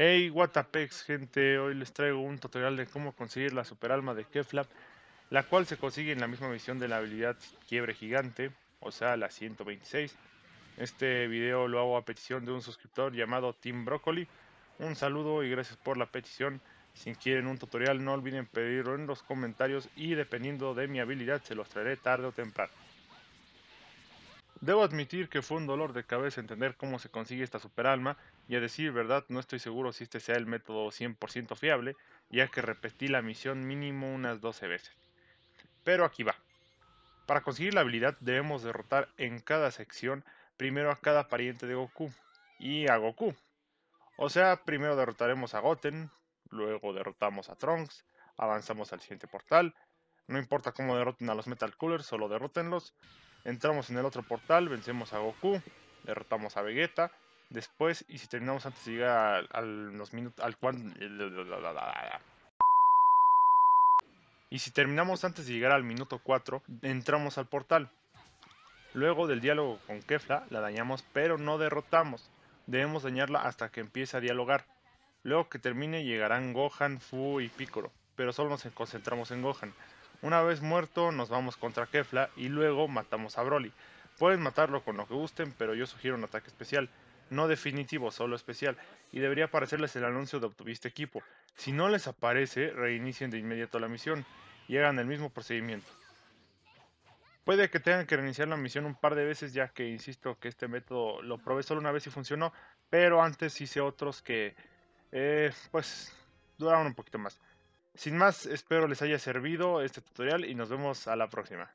Hey, Watapex, gente, hoy les traigo un tutorial de cómo conseguir la super alma de Kefla la cual se consigue en la misma misión de la habilidad Quiebre Gigante, o sea, la 126. Este video lo hago a petición de un suscriptor llamado Tim Broccoli. Un saludo y gracias por la petición. Si quieren un tutorial no olviden pedirlo en los comentarios y dependiendo de mi habilidad se los traeré tarde o temprano. Debo admitir que fue un dolor de cabeza entender cómo se consigue esta superalma, y a decir verdad no estoy seguro si este sea el método 100% fiable, ya que repetí la misión mínimo unas 12 veces. Pero aquí va. Para conseguir la habilidad debemos derrotar en cada sección primero a cada pariente de Goku, y a Goku. O sea, primero derrotaremos a Goten, luego derrotamos a Trunks, avanzamos al siguiente portal, no importa cómo derroten a los Metal Coolers, solo derrotenlos, Entramos en el otro portal, vencemos a Goku, derrotamos a Vegeta. Después, y si terminamos antes de llegar al Y si terminamos antes de llegar al minuto 4, entramos al portal. Luego del diálogo con Kefla, la dañamos pero no derrotamos. Debemos dañarla hasta que empiece a dialogar. Luego que termine llegarán Gohan, Fu y Piccolo, pero solo nos concentramos en Gohan. Una vez muerto, nos vamos contra Kefla y luego matamos a Broly. Pueden matarlo con lo que gusten, pero yo sugiero un ataque especial. No definitivo, solo especial. Y debería aparecerles el anuncio de obtuviste equipo. Si no les aparece, reinicien de inmediato la misión y hagan el mismo procedimiento. Puede que tengan que reiniciar la misión un par de veces, ya que insisto que este método lo probé solo una vez y funcionó, pero antes hice otros que, eh, pues, duraron un poquito más. Sin más, espero les haya servido este tutorial y nos vemos a la próxima.